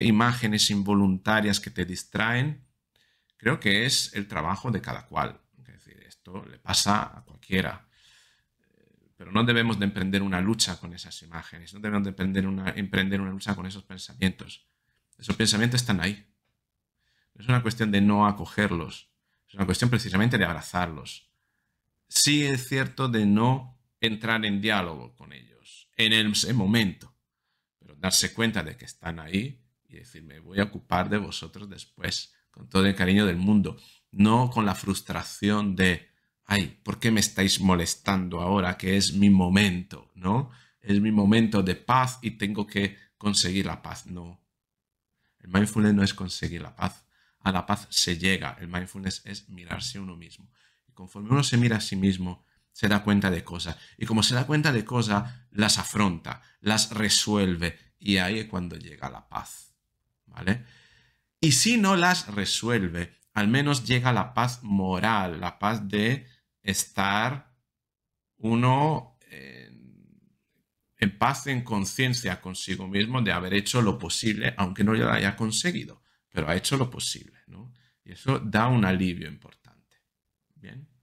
imágenes involuntarias que te distraen, creo que es el trabajo de cada cual. Es decir, esto le pasa a cualquiera. Pero no debemos de emprender una lucha con esas imágenes, no debemos de emprender una, emprender una lucha con esos pensamientos. Esos pensamientos están ahí. No es una cuestión de no acogerlos, es una cuestión precisamente de abrazarlos. Sí es cierto de no entrar en diálogo con ellos en ese momento, pero darse cuenta de que están ahí y decirme, voy a ocupar de vosotros después, con todo el cariño del mundo, no con la frustración de, ay, ¿por qué me estáis molestando ahora que es mi momento, ¿no? Es mi momento de paz y tengo que conseguir la paz, no. El mindfulness no es conseguir la paz, a la paz se llega, el mindfulness es mirarse a uno mismo. Y conforme uno se mira a sí mismo, se da cuenta de cosas. Y como se da cuenta de cosas, las afronta, las resuelve. Y ahí es cuando llega la paz. ¿vale? Y si no las resuelve, al menos llega la paz moral, la paz de estar uno en, paz, en conciencia consigo mismo de haber hecho lo posible, aunque no lo haya conseguido, pero ha hecho lo posible, ¿no? Y eso da un alivio importante. Bien.